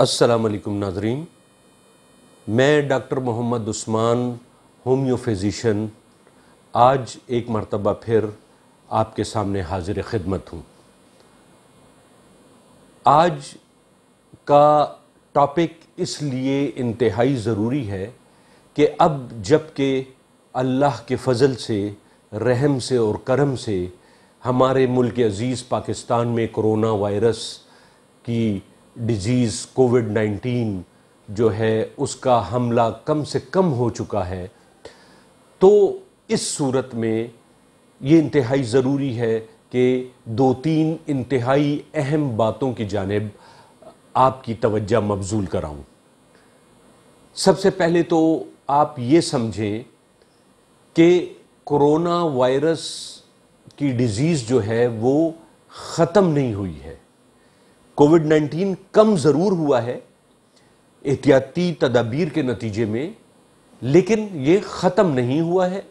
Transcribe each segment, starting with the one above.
असलकम नाजरीन मैं doctor Mohammad Usman homeo physician आज एक मरतबा फिर आपके सामने हाजिर ख़िदमत हूँ आज का टॉपिक इसलिए इंतहाई ज़रूरी है कि अब जबकि अल्लाह के फ़ज़ल से रहम से और करम से हमारे मुल्क अज़ीज़ पाकिस्तान में कोरोना वायरस की डिजीज़ कोविड 19 जो है उसका हमला कम से कम हो चुका है तो इस सूरत में ये इंतहाई ज़रूरी है कि दो तीन इंतहाई अहम बातों की जानब आपकी तवज्जो मबजूल कराऊँ सबसे पहले तो आप ये समझें कि कोरोना वायरस की डिज़ीज़ जो है वो ख़त्म नहीं हुई है कोविड 19 कम ज़रूर हुआ है एहतियाती तदाबीर के नतीजे में लेकिन ये ख़त्म नहीं हुआ है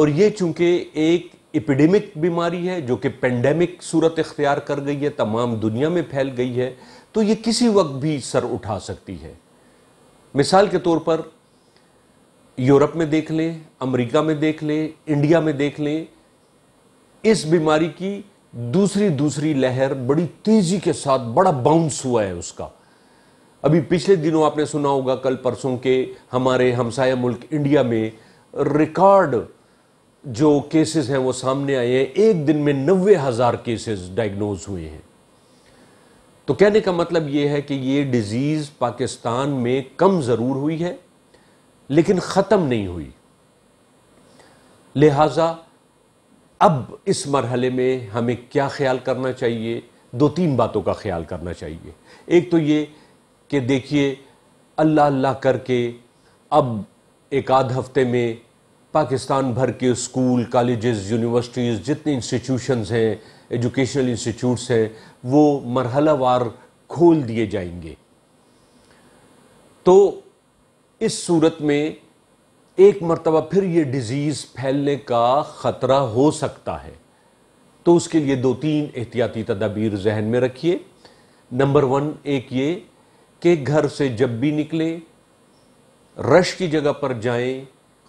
और ये चूंकि एक एपिडेमिक बीमारी है जो कि पेंडेमिक सूरत इख्तियार कर गई है तमाम दुनिया में फैल गई है तो ये किसी वक्त भी सर उठा सकती है मिसाल के तौर पर यूरोप में देख लें अमेरिका में देख लें इंडिया में देख लें इस बीमारी की दूसरी दूसरी लहर बड़ी तेजी के साथ बड़ा बाउंस हुआ है उसका अभी पिछले दिनों आपने सुना होगा कल परसों के हमारे हमसाया मुल्क इंडिया में रिकॉर्ड जो केसेस हैं वो सामने आए हैं एक दिन में नब्बे हज़ार केसेस डायग्नोज हुए हैं तो कहने का मतलब ये है कि ये डिज़ीज़ पाकिस्तान में कम ज़रूर हुई है लेकिन ख़त्म नहीं हुई लिहाजा अब इस मरहले में हमें क्या ख्याल करना चाहिए दो तीन बातों का ख्याल करना चाहिए एक तो ये कि देखिए अल्लाह अल्लाह करके अब एक आध हफ्ते में पाकिस्तान भर के स्कूल कॉलेजेस यूनिवर्सिटीज़ जितने इंस्टीट्यूशंस हैं एजुकेशनल इंस्टीट्यूट्स हैं वो मरहलावार खोल दिए जाएंगे तो इस सूरत में एक मरतबा फिर ये डिजीज़ फैलने का ख़तरा हो सकता है तो उसके लिए दो तीन एहतियाती तदाबीर जहन में रखिए नंबर वन एक ये कि घर से जब भी निकले रश की जगह पर जाएं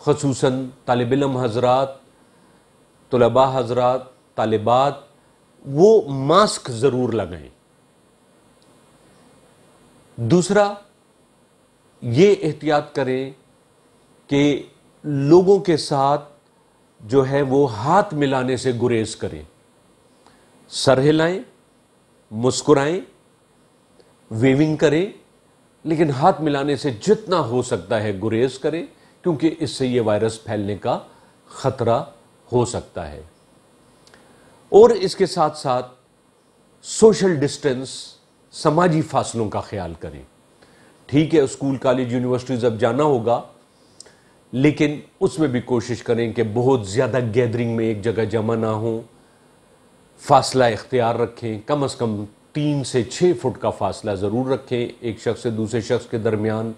खसूस तालब इलम हजरात तलबा हजरात तालिबात वो मास्क ज़रूर लगाएं दूसरा ये एहतियात करें कि लोगों के साथ जो है वो हाथ मिलाने से गुरेज करें सर हिलाएं मुस्कुराएं वेविंग करें लेकिन हाथ मिलाने से जितना हो सकता है गुरेज करें क्योंकि इससे ये वायरस फैलने का खतरा हो सकता है और इसके साथ साथ सोशल डिस्टेंस समाजी फासलों का ख्याल करें ठीक है स्कूल कॉलेज यूनिवर्सिटीज़ अब जाना होगा लेकिन उसमें भी कोशिश करें कि बहुत ज़्यादा गैदरिंग में एक जगह जमा ना हो फासला इख्तियार रखें कम अज़ कम तीन से छः फुट का फासला ज़रूर रखें एक शख्स से दूसरे शख्स के दरमियान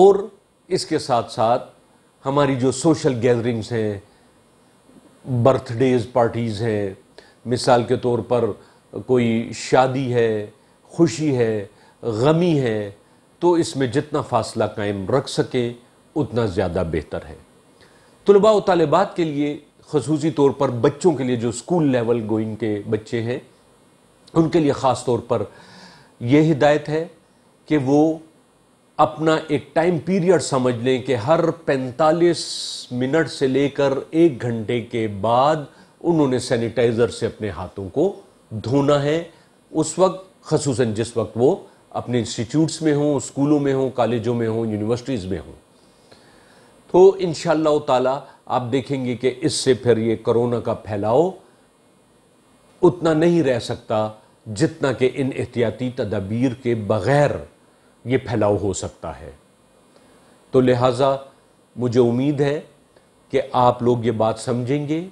और इसके साथ साथ हमारी जो सोशल गैदरिंग्स हैं बर्थडेज़ पार्टीज़ हैं मिसाल के तौर पर कोई शादी है खुशी है गमी है तो इसमें जितना फासला कायम रख सकें उतना ज़्यादा बेहतर है तलबा व तलबात के लिए खसूस तौर पर बच्चों के लिए जो स्कूल लेवल गोइंग के बच्चे हैं उनके लिए ख़ास तौर पर यह हिदायत है कि वो अपना एक टाइम पीरियड समझ लें कि हर 45 मिनट से लेकर एक घंटे के बाद उन्होंने सैनिटाइज़र से अपने हाथों को धोना है उस वक्त खसूस जिस वक्त वो अपने इंस्टीट्यूट्स में हों स्कूलों में हों कॉलेजों में हों यूनिवर्सिटीज़ में हों तो इन ताला आप देखेंगे कि इससे फिर ये कोरोना का फैलाव उतना नहीं रह सकता जितना कि इन एहतियाती तदाबीर के बग़ैर ये फैलाव हो सकता है तो लिहाजा मुझे उम्मीद है कि आप लोग ये बात समझेंगे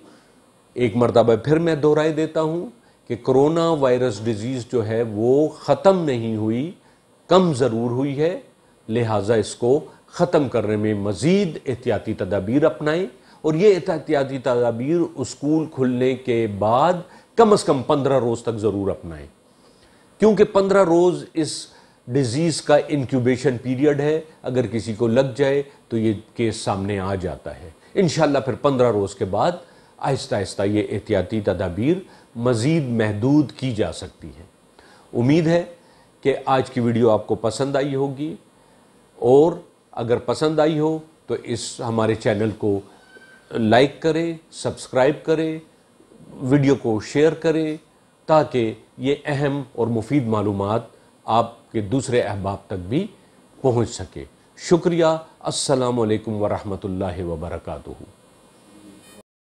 एक मरतबा फिर मैं दोहराई देता हूँ कि कोरोना वायरस डिज़ीज़ जो है वो ख़त्म नहीं हुई कम ज़रूर हुई है लिहाजा इसको ख़त्म करने में मज़ीद एहतियाती तदाबीर अपनाएं और ये एहतियाती तदाबीर स्कूल खुलने के बाद कम अज़ कम पंद्रह रोज़ तक ज़रूर अपनाएं क्योंकि पंद्रह रोज़ इस डिज़ीज़ का इनक्यूबेशन पीरियड है अगर किसी को लग जाए तो ये केस सामने आ जाता है इन फिर पंद्रह रोज़ के बाद आहिस्ता आहिस्ता ये एहतियाती तदाबीर मज़ीद महदूद की जा सकती है उम्मीद है कि आज की वीडियो आपको पसंद आई होगी और अगर पसंद आई हो तो इस हमारे चैनल को लाइक करें सब्सक्राइब करें वीडियो को शेयर करें ताकि ये अहम और मुफीद मालूम आपके दूसरे अहबाब तक भी पहुँच सके शुक्रिया असलकम वरहमल वर्का